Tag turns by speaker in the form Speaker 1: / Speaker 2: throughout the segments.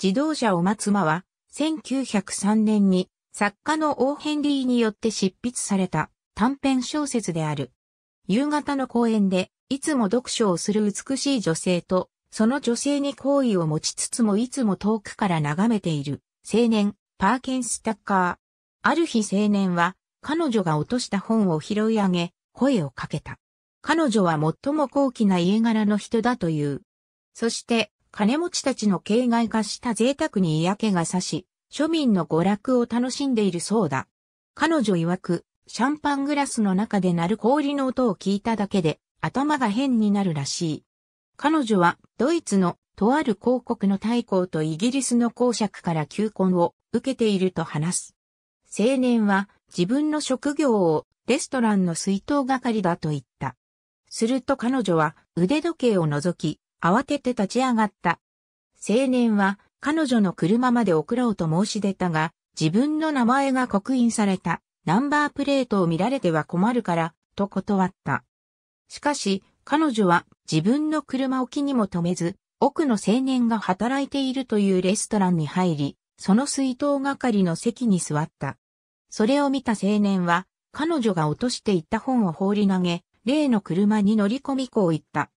Speaker 1: 自動車を待つ間は、1903年に作家のオーヘンリーによって執筆された短編小説である。夕方の公園で、いつも読書をする美しい女性と、その女性に好意を持ちつつもいつも遠くから眺めている青年、パーケンス・タッカー。ある日青年は、彼女が落とした本を拾い上げ、声をかけた。彼女は最も高貴な家柄の人だという。そして、金持ちたちの形骸化した贅沢に嫌気がさし、庶民の娯楽を楽しんでいるそうだ。彼女曰く、シャンパングラスの中で鳴る氷の音を聞いただけで、頭が変になるらしい。彼女は、ドイツの、とある広告の大公とイギリスの公爵から求婚を受けていると話す。青年は、自分の職業を、レストランの水筒係だと言った。すると彼女は、腕時計を除き、慌てて立ち上がった。青年は彼女の車まで送ろうと申し出たが、自分の名前が刻印されたナンバープレートを見られては困るから、と断った。しかし、彼女は自分の車を気にも止めず、奥の青年が働いているというレストランに入り、その水筒係の席に座った。それを見た青年は、彼女が落としていった本を放り投げ、例の車に乗り込みこう言った。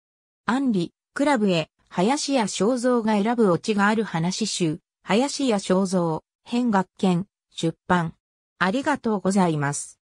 Speaker 1: アンリ、クラブへ、林家正蔵が選ぶオチがある話集、林家正蔵、編学研、出版。ありがとうご
Speaker 2: ざいます。